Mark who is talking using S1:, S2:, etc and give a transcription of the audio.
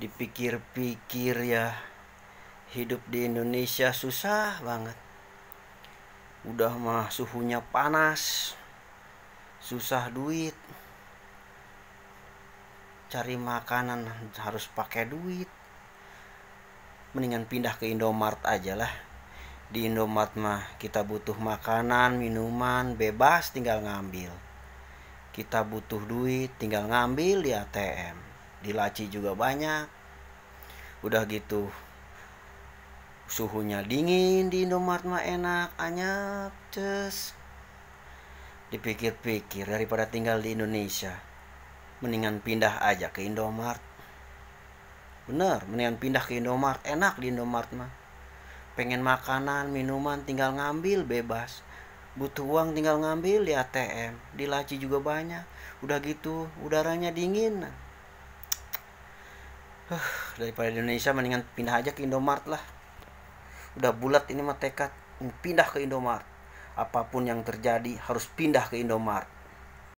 S1: dipikir-pikir ya hidup di Indonesia susah banget udah mah suhunya panas susah duit cari makanan harus pakai duit mendingan pindah ke Indomart aja lah di Indomart mah kita butuh makanan minuman bebas tinggal ngambil kita butuh duit tinggal ngambil di ATM di laci juga banyak udah gitu suhunya dingin di Indomaret mah enak anyap cus dipikir-pikir daripada tinggal di Indonesia mendingan pindah aja ke Indomaret bener mendingan pindah ke Indomaret enak di Indomaret mah pengen makanan minuman tinggal ngambil bebas butuh uang tinggal ngambil di ATM di laci juga banyak udah gitu udaranya dingin Huh, daripada Indonesia mendingan pindah aja ke Indomart lah. Udah bulat ini mah tekad pindah ke Indomart. Apapun yang terjadi harus pindah ke Indomart.